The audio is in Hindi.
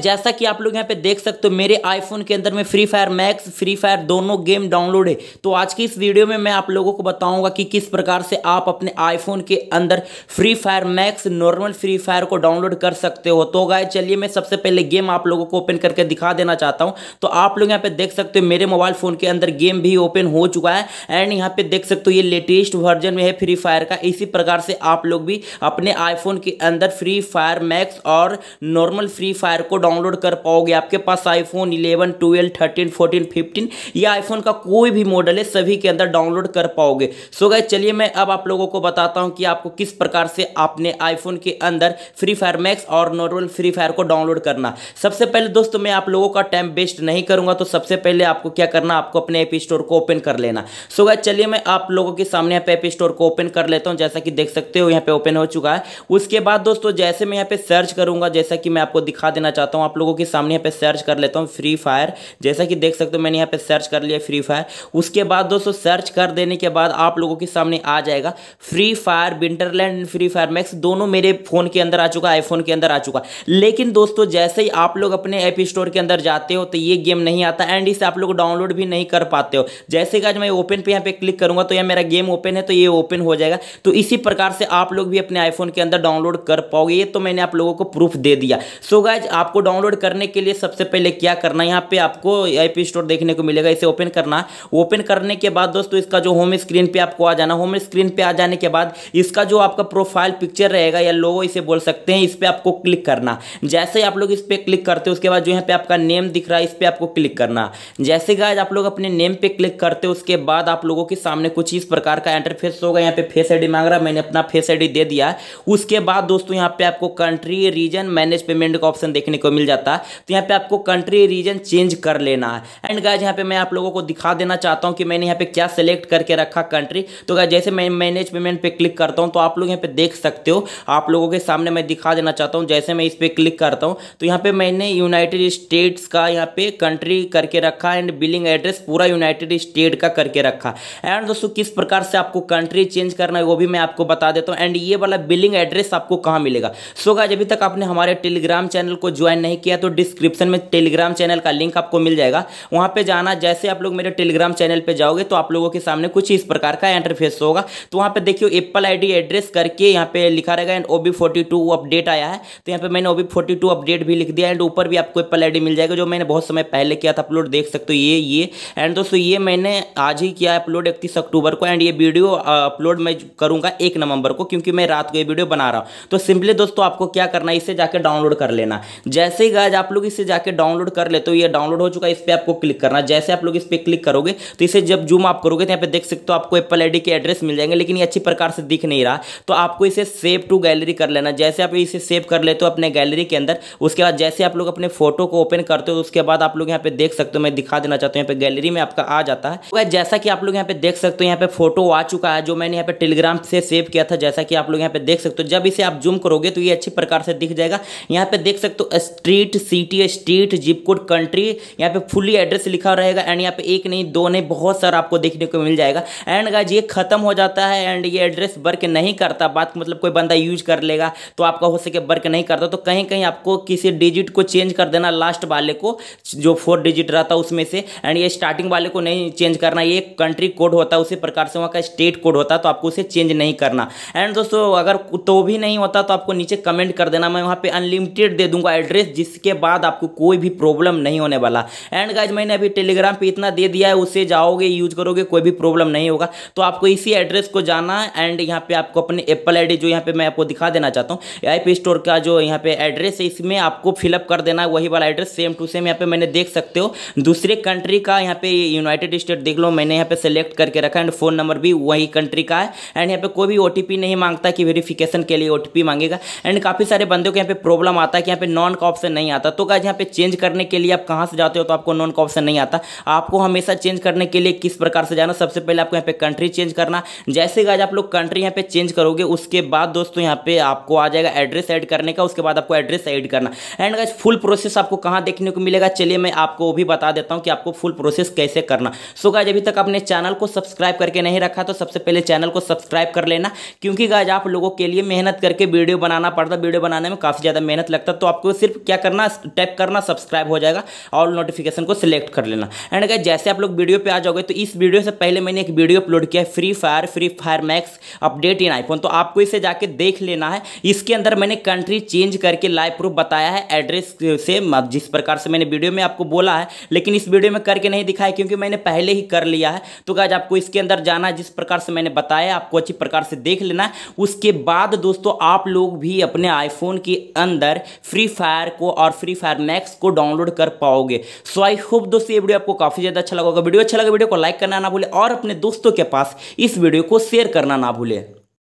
जैसा कि आप लोग यहाँ पे देख सकते हो मेरे आईफोन के अंदर में Free Fire Max Free Fire दोनों गेम डाउनलोड है तो आज की इस वीडियो में मैं आप लोगों को बताऊंगा कि किस प्रकार से आप अपने आईफोन के अंदर Free Fire Max normal Free Fire को डाउनलोड कर सकते हो तो गाय चलिए मैं सबसे पहले गेम आप लोगों को ओपन करके दिखा देना चाहता हूँ तो आप लोग यहाँ पे देख सकते हो मेरे मोबाइल फोन के अंदर गेम भी ओपन हो चुका है एंड यहाँ पे देख सकते हो ये लेटेस्ट वर्जन में है फ्री फायर का इसी प्रकार से आप लोग भी अपने आईफोन के अंदर फ्री फायर मैक्स और नॉर्मल फ्री फायर को डाउनलोड कर पाओगे आपके पास आईफोन 11, 12, 13, 14, 15 या आईफोन का कोई भी मॉडल है सभी के अंदर डाउनलोड कर पाओगे सो गए चलिए मैं अब आप लोगों को बताता हूँ कि आपको किस प्रकार से आपने आईफोन के अंदर फ्री फायर मैक्स और नॉर्मल फ्री फायर को डाउनलोड करना सबसे पहले दोस्तों मैं आप लोगों का टाइम वेस्ट नहीं करूंगा तो सबसे पहले आपको क्या करना आपको अपने ऐप स्टोर को ओपन कर लेना सो गए चलिए मैं आप लोगों के सामने यहाँ पे ऐप स्टोर को ओपन कर लेता हूँ जैसा कि देख सकते हो यहाँ पे ओपन हो चुका है उसके बाद दोस्तों जैसे मैं यहाँ पे सर्च करूंगा जैसा कि मैं आपको दिखा देना चाहता बताता हूँ आप लोगों के सामने यहाँ पे सर्च कर लेता हूँ फ्री फायर जैसा कि देख सकते हो मैंने यहाँ पे सर्च कर लिया फ्री फायर उसके बाद दोस्तों सर्च कर देने के बाद आप लोगों के सामने आ जाएगा Free Fire Winterland and Free Fire Max दोनों मेरे फ़ोन के अंदर आ चुका आईफोन के अंदर आ चुका लेकिन दोस्तों जैसे ही आप लोग अपने ऐप स्टोर के अंदर जाते हो तो ये गेम नहीं आता एंड इसे आप लोग डाउनलोड भी नहीं कर पाते हो जैसे कि आज मैं ओपन पर यहाँ पे क्लिक करूंगा तो यह मेरा गेम ओपन है तो ये ओपन हो जाएगा तो इसी प्रकार से आप लोग भी अपने आईफोन के अंदर डाउनलोड कर पाओगे ये तो मैंने आप लोगों को प्रूफ दे दिया सो so गाइज आपको डाउनलोड करने के लिए सबसे पहले क्या करना है यहाँ पे आपको ऐप स्टोर देखने को मिलेगा इसे ओपन करना ओपन करने के बाद दोस्तों इसका जो होम स्क्रीन पे आपको आ जाना होम स्क्रीन पे आ जाने के बाद इसका जो आपका प्रोफाइल पिक्चर रहेगा या लोगो इसे बोल सकते हैं इस पर आपको क्लिक करना जैसे ही आप लोग इस पर क्लिक करते हो उसके बाद जो यहाँ पे आपका नेम दिख रहा है इस पर आपको क्लिक करना जैसे गाय आप लोग अपने नेम पर क्लिक करते हो उसके बाद आप लोगों के सामने कुछ इस प्रकार का इंटरफेस होगा यहाँ पे फेस आईडी मांग रहा मैंने अपना फेस आई दे दिया उसके बाद दोस्तों यहाँ पे आपको कंट्री रीजन मैनेज पेमेंट का ऑप्शन देखने को मिल जाता है तो यहाँ पे आपको कंट्री रीजन चेंज कर लेना है एंड गाइज यहाँ पे मैं आप लोगों को दिखा देना चाहता हूँ कि मैंने यहाँ पे क्या सेलेक्ट करके रखा कंट्री तो गाय जैसे मैं मैनेज पेमेंट पे क्लिक करता हूँ तो आप लोग यहाँ पे देख सकते हो आप लोगों के सामने मैं दिखा देना चाहता हूँ जैसे मैं इस पर क्लिक करता हूँ तो यहाँ पे मैंने यूनाइटेड स्टेट्स का यहाँ पे कंट्री करके रखा एंड बिलिंग एड्रेस पूरा यूनाइटेड स्टेट का करके रखा एंड दोस्तों किस प्रकार से आपको कंट्री चेंज करना है वो भी मैं आपको बता देता हूँ एंड ये वाला बिलिंग एड्रेस आपको कहाँ मिलेगा सो गाय अभी तक आपने हमारे टेलीग्राम चैनल को ज्वाइन नहीं किया तो डिस्क्रिप्शन में टेलीग्राम चैनल का लिंक आपको मिल जाएगा वहां पे जाना जैसे आप लोग मेरे टेलीग्राम चैनल पे जाओगे तो आप लोगों के सामने कुछ इस प्रकार का इंटरफेस होगा तो वहां पे देखियो एप्पल आईडी एड्रेस करके यहाँ पे लिखा रहेगा एंड ओ बी अपडेट आया है तो यहाँ पे मैंने ओ बी अपडेट भी लिख दिया एंड ऊपर भी आपको एप्पल आई मिल जाएगा जो मैंने बहुत समय पहले किया था अपलोड देख सकते हो ये ये एंड दोस्तों ये मैंने आज ही किया अपलोड इकतीस अक्टूबर को एंड ये वीडियो अपलोड मैं करूंगा एक नवंबर को क्योंकि मैं रात को ये वीडियो बना रहा हूँ तो सिंपली दोस्तों आपको क्या करना है इसे जाकर डाउनलोड कर लेना जैसे जैसे ही गाइज आप लोग इसे जाके डाउनलोड कर लेते हो ये डाउनलोड हो चुका है इस पर आपको क्लिक करना जैसे आप लोग इस पर क्लिक करोगे तो इसे जब जूम आप करोगे तो यहाँ पे देख सकते हो आपको एप्पल आई के एड्रेस मिल जाएंगे लेकिन ये अच्छी प्रकार से दिख नहीं रहा तो आपको इसे सेव टू गैलरी कर लेना जैसे आप इसे सेव कर लेते हो अपने गैलरी के अंदर उसके बाद जैसे आप लोग अपने फोटो को ओपन करते हो तो उसके बाद आप लोग यहाँ पे देख सकते हो मैं दिखा देना चाहता हूँ यहाँ पे गैलरी में आपका आ जाता है तो जैसा कि आप लोग यहाँ पे देख सकते हो यहाँ पे फोटो आ चुका है जो मैंने यहाँ पे टेलीग्राम से सेव किया था जैसा कि आप लोग यहाँ पे देख सकते हो जब इसे आप जूम करोगे तो ये अच्छी प्रकार से दिख जाएगा यहाँ पे देख सकते हो street city street zip code country यहाँ पे फुली एड्रेस लिखा रहेगा एंड यहाँ पे एक नहीं दो नहीं बहुत सारा आपको देखने को मिल जाएगा एंड गाइज ये खत्म हो जाता है एंड ये एड्रेस वर्क नहीं करता बात मतलब कोई बंदा यूज कर लेगा तो आपका हो सके वर्क नहीं करता तो कहीं कहीं आपको किसी डिजिट को चेंज कर देना लास्ट वाले को जो फोर डिजिट रहता उसमें से एंड ये स्टार्टिंग वाले को नहीं चेंज करना ये कंट्री कोड होता है उसी प्रकार से वहाँ का स्टेट कोड होता है तो आपको उसे चेंज नहीं करना एंड दोस्तों अगर तो भी नहीं होता तो आपको नीचे कमेंट कर देना मैं वहाँ पे अनलिमिटेड दे दूंगा एड्रेस जिसके बाद आपको कोई भी प्रॉब्लम नहीं होने वाला एंड गाइज मैंने अभी टेलीग्राम पे इतना दे दिया है उसे जाओगे यूज करोगे कोई भी प्रॉब्लम नहीं होगा तो आपको इसी एड्रेस को जाना है एंड यहाँ पे आपको अपने एप्पल आई जो यहाँ पे मैं आपको दिखा देना चाहता हूँ ऐप स्टोर का जो यहाँ पे एड्रेस है इसमें आपको फिलअप कर देना है वही वाला एड्रेस सेम टू सेम यहाँ पे मैंने देख सकते हो दूसरे कंट्री का यहाँ पे यूनाइटेड स्टेट देख लो मैंने यहाँ पे सेलेक्ट करके रखा एंड फोन नंबर भी वही कंट्री का है एंड यहाँ पे कोई भी ओटीपी नहीं मांगता कि वेरिफिकेशन के लिए ओटीपी मांगेगा एंड काफ़ी सारे बंदों को यहाँ पे प्रॉब्लम आता है कि यहाँ पे नॉन ऑप्शन नहीं आता तो गाइज यहाँ पे चेंज करने के लिए आप कहाँ से जाते हो तो आपको नॉन का ऑप्शन नहीं आता आपको हमेशा चेंज करने के लिए किस प्रकार से जाना सबसे पहले आपको यहाँ पे कंट्री चेंज करना जैसे गाइज आप लोग कंट्री यहाँ पे चेंज करोगे उसके बाद दोस्तों यहाँ पे आपको आ जाएगा एड्रेस एड करने का उसके बाद आपको एड्रेस एड करना एंड गाइज फुल प्रोसेस आपको कहाँ देखने को मिलेगा चलिए मैं आपको भी बता देता हूँ कि आपको फुल प्रोसेस कैसे करना सो गाइज अभी तक आपने चैनल को सब्सक्राइब करके नहीं रखा तो सबसे पहले चैनल को सब्सक्राइब कर लेना क्योंकि गाइज आप लोगों के लिए मेहनत करके वीडियो बनाना पड़ता वीडियो बनाने में काफ़ी ज़्यादा मेहनत लगता तो आपको सिर्फ क्या करना टैप करना सब्सक्राइब हो जाएगा ऑल नोटिफिकेशन को सिलेक्ट कर लेना एंड अगर जैसे आप लोग वीडियो पे आ जाओगे तो इस वीडियो से पहले मैंने एक वीडियो अपलोड किया है Free Fire Free Fire Max update in iPhone तो आपको इसे जाके देख लेना है इसके अंदर मैंने कंट्री चेंज करके लाइव प्रूफ बताया है एड्रेस से जिस प्रकार से मैंने वीडियो में आपको बोला है लेकिन इस वीडियो में करके नहीं दिखाया क्योंकि मैंने पहले ही कर लिया है तो गाज आपको इसके अंदर जाना है जिस प्रकार से मैंने बताया आपको अच्छी प्रकार से देख लेना है उसके बाद दोस्तों आप लोग भी अपने आईफोन के अंदर फ्री फायर को और फ्री फायर मैक्स को डाउनलोड कर पाओगे सो आई होप दोस्तों ये वीडियो आपको काफी ज्यादा अच्छा लगा होगा वीडियो अच्छा लगा वीडियो को लाइक करना ना भूले और अपने दोस्तों के पास इस वीडियो को शेयर करना ना भूले